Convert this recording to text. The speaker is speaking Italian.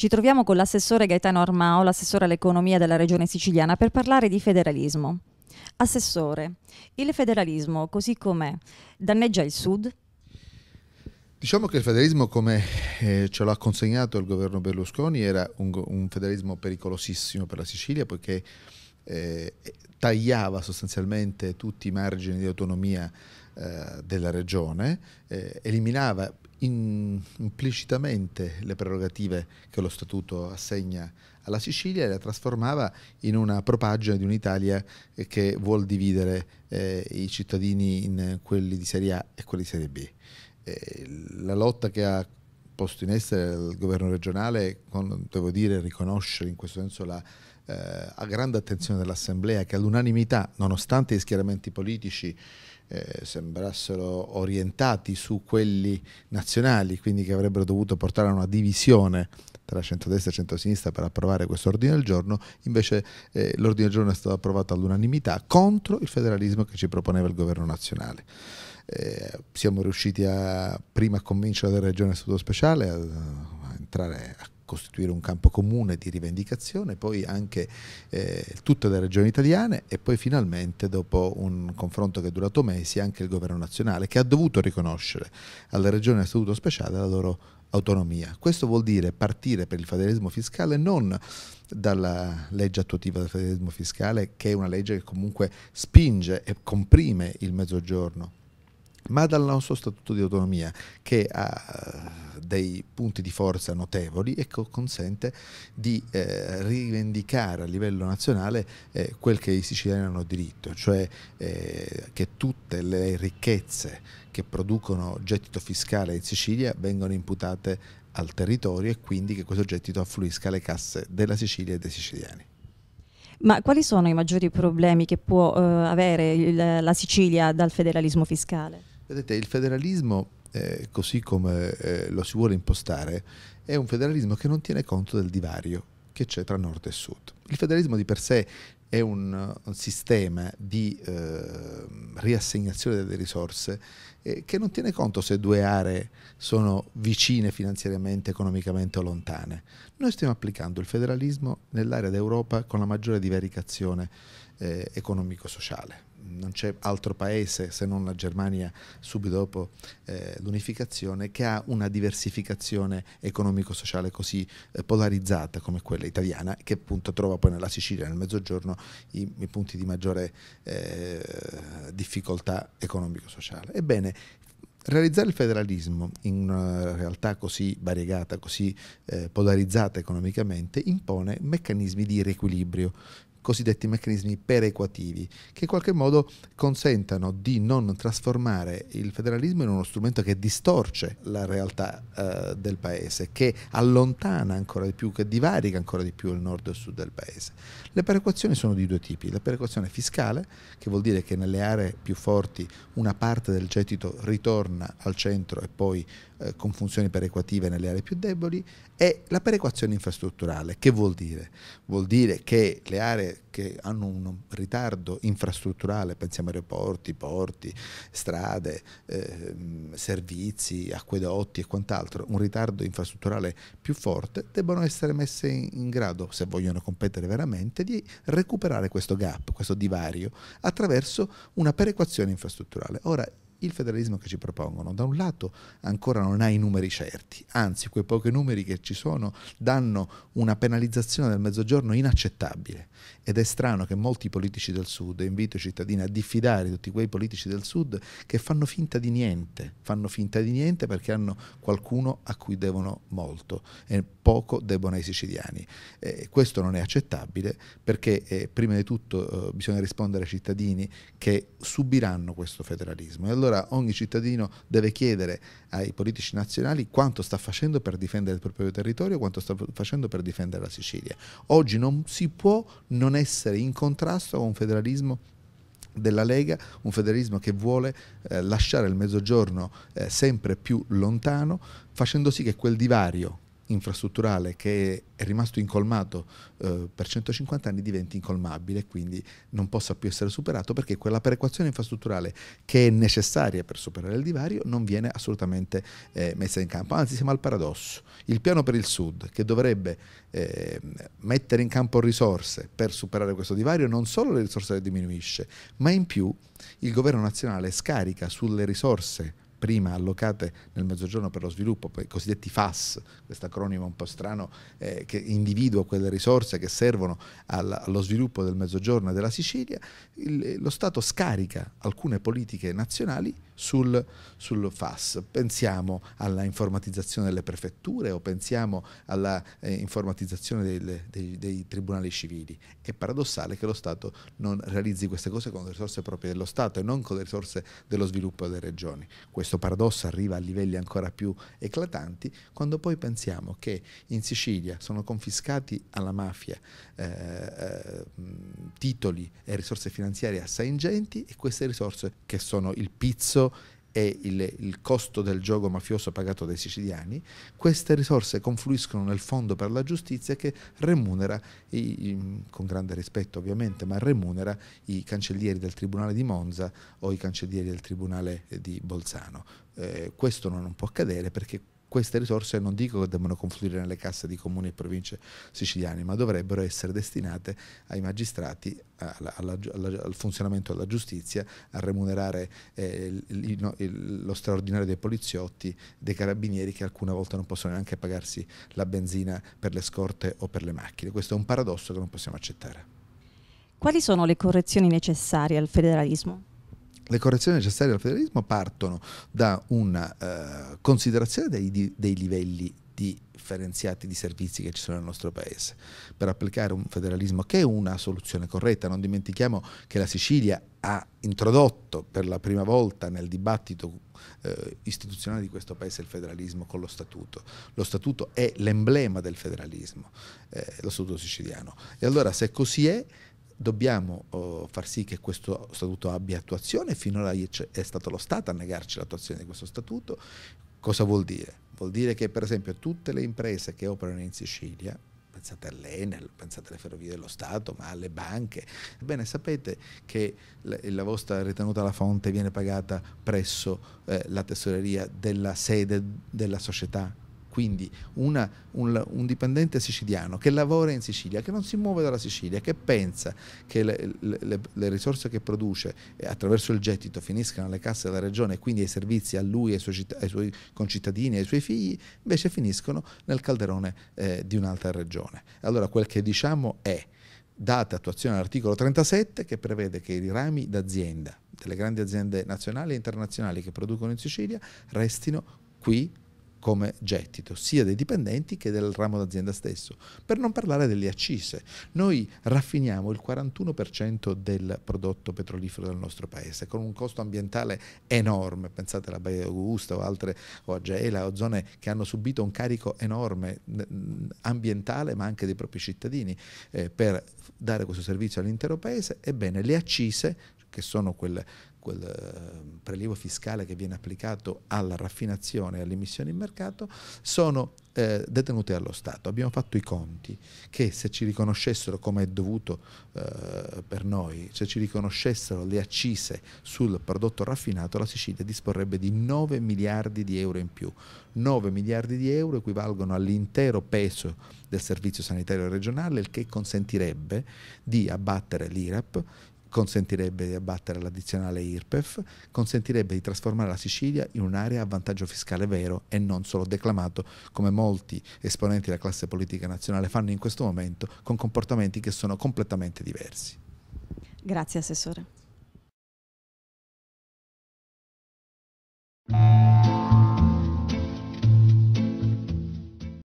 Ci troviamo con l'assessore Gaetano Armao, l'assessore all'economia della regione siciliana, per parlare di federalismo. Assessore, il federalismo, così com'è, danneggia il Sud? Diciamo che il federalismo, come eh, ce l'ha consegnato il governo Berlusconi, era un, un federalismo pericolosissimo per la Sicilia poiché eh, tagliava sostanzialmente tutti i margini di autonomia eh, della regione, eh, eliminava in, implicitamente le prerogative che lo Statuto assegna alla Sicilia e la trasformava in una propaggine di un'Italia eh, che vuol dividere eh, i cittadini in quelli di Serie A e quelli di Serie B. Eh, la lotta che ha posto in essere il governo regionale, con, devo dire, riconoscere in questo senso la eh, a grande attenzione dell'Assemblea che all'unanimità, nonostante gli schieramenti politici eh, sembrassero orientati su quelli nazionali, quindi che avrebbero dovuto portare a una divisione tra centrodestra e centrosinistra per approvare questo ordine del giorno, invece eh, l'ordine del giorno è stato approvato all'unanimità contro il federalismo che ci proponeva il governo nazionale. Eh, siamo riusciti a, prima a convincere la regione a Studio Speciale a, a entrare a costituire un campo comune di rivendicazione, poi anche eh, tutte le regioni italiane e poi finalmente dopo un confronto che è durato mesi anche il governo nazionale che ha dovuto riconoscere alle regioni a statuto speciale la loro autonomia. Questo vuol dire partire per il federalismo fiscale non dalla legge attuativa del federalismo fiscale che è una legge che comunque spinge e comprime il mezzogiorno ma dal nostro Statuto di autonomia che ha dei punti di forza notevoli e ecco, che consente di eh, rivendicare a livello nazionale eh, quel che i siciliani hanno diritto, cioè eh, che tutte le ricchezze che producono gettito fiscale in Sicilia vengano imputate al territorio e quindi che questo gettito affluisca alle casse della Sicilia e dei siciliani. Ma quali sono i maggiori problemi che può eh, avere il, la Sicilia dal federalismo fiscale? Vedete, il federalismo, eh, così come eh, lo si vuole impostare, è un federalismo che non tiene conto del divario che c'è tra nord e sud. Il federalismo di per sé è un, un sistema di eh, riassegnazione delle risorse eh, che non tiene conto se due aree sono vicine finanziariamente, economicamente o lontane. Noi stiamo applicando il federalismo nell'area d'Europa con la maggiore divaricazione eh, economico-sociale. Non c'è altro paese se non la Germania subito dopo eh, l'unificazione che ha una diversificazione economico-sociale così eh, polarizzata come quella italiana che appunto trova poi nella Sicilia, nel Mezzogiorno, i, i punti di maggiore eh, difficoltà economico-sociale. Ebbene, Realizzare il federalismo in una realtà così variegata, così eh, polarizzata economicamente, impone meccanismi di riequilibrio cosiddetti meccanismi perequativi, che in qualche modo consentano di non trasformare il federalismo in uno strumento che distorce la realtà eh, del paese, che allontana ancora di più, che divarica ancora di più il nord e il sud del paese. Le perequazioni sono di due tipi, la perequazione fiscale, che vuol dire che nelle aree più forti una parte del gettito ritorna al centro e poi eh, con funzioni perequative nelle aree più deboli, è la perequazione infrastrutturale. Che vuol dire? Vuol dire che le aree che hanno un ritardo infrastrutturale, pensiamo aeroporti, porti, strade, eh, servizi, acquedotti e quant'altro, un ritardo infrastrutturale più forte, debbono essere messe in grado, se vogliono competere veramente, di recuperare questo gap, questo divario, attraverso una perequazione infrastrutturale. Ora, il federalismo che ci propongono, da un lato ancora non ha i numeri certi, anzi quei pochi numeri che ci sono danno una penalizzazione del mezzogiorno inaccettabile ed è strano che molti politici del sud, invito i cittadini a diffidare tutti quei politici del sud che fanno finta di niente, fanno finta di niente perché hanno qualcuno a cui devono molto e poco debbono ai siciliani. Eh, questo non è accettabile perché eh, prima di tutto eh, bisogna rispondere ai cittadini che subiranno questo federalismo. E allora allora ogni cittadino deve chiedere ai politici nazionali quanto sta facendo per difendere il proprio territorio, quanto sta facendo per difendere la Sicilia. Oggi non si può non essere in contrasto con un federalismo della Lega, un federalismo che vuole eh, lasciare il mezzogiorno eh, sempre più lontano, facendo sì che quel divario infrastrutturale che è rimasto incolmato eh, per 150 anni diventi incolmabile e quindi non possa più essere superato perché quella perequazione infrastrutturale che è necessaria per superare il divario non viene assolutamente eh, messa in campo. Anzi, siamo al paradosso. Il piano per il Sud, che dovrebbe eh, mettere in campo risorse per superare questo divario, non solo le risorse le diminuisce, ma in più il governo nazionale scarica sulle risorse prima allocate nel Mezzogiorno per lo sviluppo, i cosiddetti FAS, questo acronimo un po' strano eh, che individua quelle risorse che servono al, allo sviluppo del Mezzogiorno e della Sicilia, il, lo Stato scarica alcune politiche nazionali sul, sul FAS. Pensiamo alla informatizzazione delle prefetture o pensiamo alla eh, informatizzazione dei, dei, dei, tribunali civili. È paradossale che lo Stato non realizzi queste cose con le risorse proprie dello Stato e non con le risorse dello sviluppo delle regioni. Questo paradosso arriva a livelli ancora più eclatanti quando poi pensiamo che in Sicilia sono confiscati alla mafia eh, eh titoli e risorse finanziarie assai ingenti e queste risorse che sono il pizzo e il, il, costo del gioco mafioso pagato dai siciliani, queste risorse confluiscono nel fondo per la giustizia che remunera, i, i, con grande rispetto ovviamente, ma remunera i cancellieri del Tribunale di Monza o i cancellieri del Tribunale di Bolzano. Eh, questo non può accadere perché queste risorse non dico che debbano confluire nelle casse di comuni e province siciliane, ma dovrebbero essere destinate ai magistrati, alla, alla, alla, al funzionamento della giustizia, a remunerare eh, il, no, il, lo straordinario dei poliziotti, dei carabinieri che alcune volte non possono neanche pagarsi la benzina per le scorte o per le macchine. Questo è un paradosso che non possiamo accettare. Quali sono le correzioni necessarie al federalismo? Le correzioni necessarie al federalismo partono da una eh, considerazione dei, dei livelli differenziati di servizi che ci sono nel nostro paese per applicare un federalismo che è una soluzione corretta. Non dimentichiamo che la Sicilia ha introdotto per la prima volta nel dibattito eh, istituzionale di questo paese il federalismo con lo statuto. Lo statuto è l'emblema del federalismo, eh, lo statuto siciliano. E allora se così è dobbiamo oh, far sì che questo statuto abbia attuazione, finora è stato lo Stato a negarci l'attuazione di questo statuto, cosa vuol dire? Vuol dire che per esempio tutte le imprese che operano in Sicilia, pensate all'Enel, pensate alle ferrovie dello Stato, ma alle banche. Ebbene, sapete che la, vostra ritenuta alla fonte viene pagata presso eh, la tesoreria della sede della società quindi una, un, un, dipendente siciliano che lavora in Sicilia, che non si muove dalla Sicilia, che pensa che le, le, le risorse che produce eh, attraverso il gettito finiscano alle casse della regione e quindi ai servizi a lui, ai suoi, ai suoi concittadini, ai suoi figli, invece finiscono nel calderone eh, di un'altra regione. Allora quel che diciamo è date attuazione all'articolo 37 che prevede che i rami d'azienda delle grandi aziende nazionali e internazionali che producono in Sicilia restino qui come gettito, sia dei dipendenti che del ramo d'azienda stesso, per non parlare delle accise. Noi raffiniamo il 41% del prodotto petrolifero del nostro paese, con un costo ambientale enorme, pensate alla Baia Augusta o altre, o a Gela, o zone che hanno subito un carico enorme ambientale, ma anche dei propri cittadini, eh, per dare questo servizio all'intero paese, ebbene le accise, che sono quel quel ehm, prelievo fiscale che viene applicato alla raffinazione e all'emissione in mercato, sono eh, detenute dallo Stato. Abbiamo fatto i conti che se ci riconoscessero come è dovuto eh, per noi, se ci riconoscessero le accise sul prodotto raffinato, la Sicilia disporrebbe di 9 miliardi di euro in più. 9 miliardi di euro equivalgono all'intero peso del servizio sanitario regionale, il che consentirebbe di abbattere l'IRAP consentirebbe di abbattere l'addizionale IRPEF, consentirebbe di trasformare la Sicilia in un'area a vantaggio fiscale vero e non solo declamato come molti esponenti della classe politica nazionale fanno in questo momento con comportamenti che sono completamente diversi. Grazie Assessore.